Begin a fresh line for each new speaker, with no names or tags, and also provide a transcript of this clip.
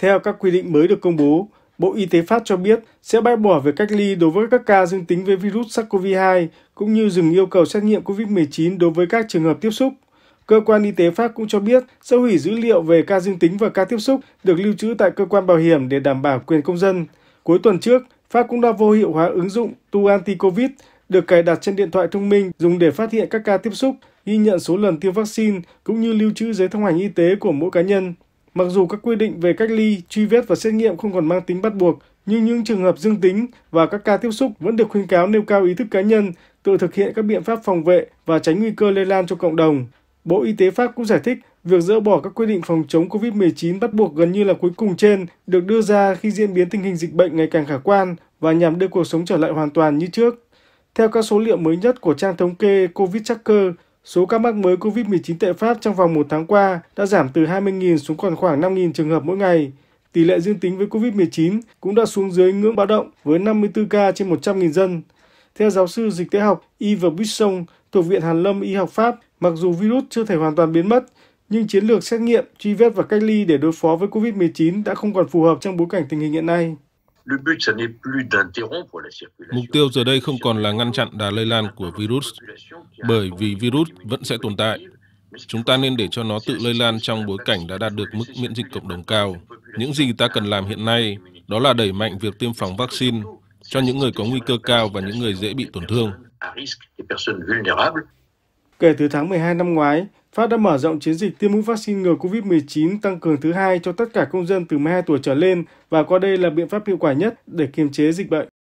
Theo các quy định mới được công bố, Bộ Y tế Pháp cho biết sẽ bãi bỏ việc cách ly đối với các ca dương tính với virus SARS-CoV-2 cũng như dừng yêu cầu xét nghiệm COVID-19 đối với các trường hợp tiếp xúc. Cơ quan y tế Pháp cũng cho biết sẽ hủy dữ liệu về ca dương tính và ca tiếp xúc được lưu trữ tại cơ quan bảo hiểm để đảm bảo quyền công dân. Cuối tuần trước, Pháp cũng đã vô hiệu hóa ứng dụng Tu Anti-Covid được cài đặt trên điện thoại thông minh dùng để phát hiện các ca tiếp xúc, ghi nhận số lần tiêm vaccine cũng như lưu trữ giấy thông hành y tế của mỗi cá nhân. Mặc dù các quy định về cách ly, truy vết và xét nghiệm không còn mang tính bắt buộc, nhưng những trường hợp dương tính và các ca tiếp xúc vẫn được khuyến cáo nêu cao ý thức cá nhân, tự thực hiện các biện pháp phòng vệ và tránh nguy cơ lây lan cho cộng đồng. Bộ Y tế Pháp cũng giải thích việc dỡ bỏ các quy định phòng chống COVID-19 bắt buộc gần như là cuối cùng trên được đưa ra khi diễn biến tình hình dịch bệnh ngày càng khả quan và nhằm đưa cuộc sống trở lại hoàn toàn như trước. Theo các số liệu mới nhất của trang thống kê COVID Tracker, Số ca mắc mới COVID-19 tại Pháp trong vòng một tháng qua đã giảm từ 20.000 xuống còn khoảng 5.000 trường hợp mỗi ngày. Tỷ lệ dương tính với COVID-19 cũng đã xuống dưới ngưỡng báo động với 54 ca trên 100.000 dân. Theo giáo sư dịch tễ học Yves Buisson thuộc Viện Hàn Lâm Y học Pháp, mặc dù virus chưa thể hoàn toàn biến mất, nhưng chiến lược xét nghiệm, truy vết và cách ly để đối phó với COVID-19 đã không còn phù hợp trong bối cảnh tình hình hiện nay.
Mục tiêu giờ đây không còn là ngăn chặn đà lây lan của virus, bởi vì virus vẫn sẽ tồn tại. Chúng ta nên để cho nó tự lây lan trong bối cảnh đã đạt được mức miễn dịch cộng đồng cao. Những gì ta cần làm hiện nay đó là đẩy mạnh việc tiêm phòng vaccine cho những người có nguy cơ cao và những người dễ bị tổn thương.
Kể từ tháng 12 năm ngoái, Pháp đã mở rộng chiến dịch tiêm mũi vaccine ngừa COVID-19 tăng cường thứ hai cho tất cả công dân từ 12 tuổi trở lên và coi đây là biện pháp hiệu quả nhất để kiềm chế dịch bệnh.